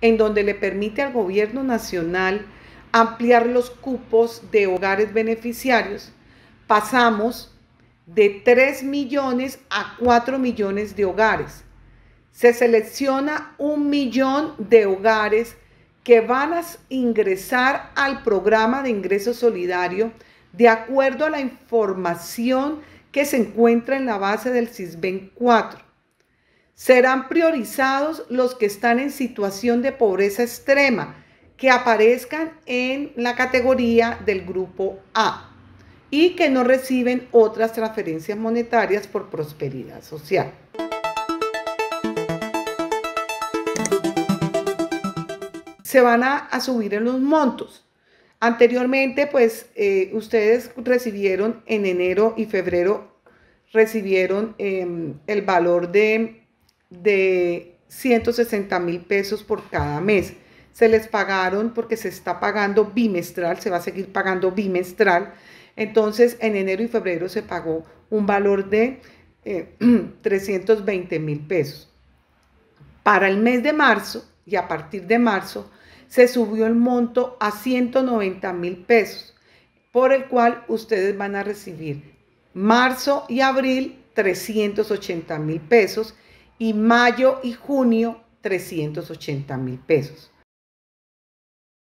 en donde le permite al gobierno nacional ampliar los cupos de hogares beneficiarios, pasamos de 3 millones a 4 millones de hogares. Se selecciona un millón de hogares que van a ingresar al programa de ingreso solidario de acuerdo a la información que se encuentra en la base del CISBEN 4. Serán priorizados los que están en situación de pobreza extrema, que aparezcan en la categoría del grupo A y que no reciben otras transferencias monetarias por prosperidad social. Se van a, subir en los montos. Anteriormente, pues eh, ustedes recibieron en enero y febrero, recibieron em, el valor de de 160 mil pesos por cada mes. Se les pagaron porque se está pagando bimestral, se va a seguir pagando bimestral. Entonces, en enero y febrero se pagó un valor de 320 eh, mil pesos. Para el mes de marzo y a partir de marzo se subió el monto a 190 mil pesos, por el cual ustedes van a recibir marzo y abril 380 mil pesos y mayo y junio 380 mil pesos.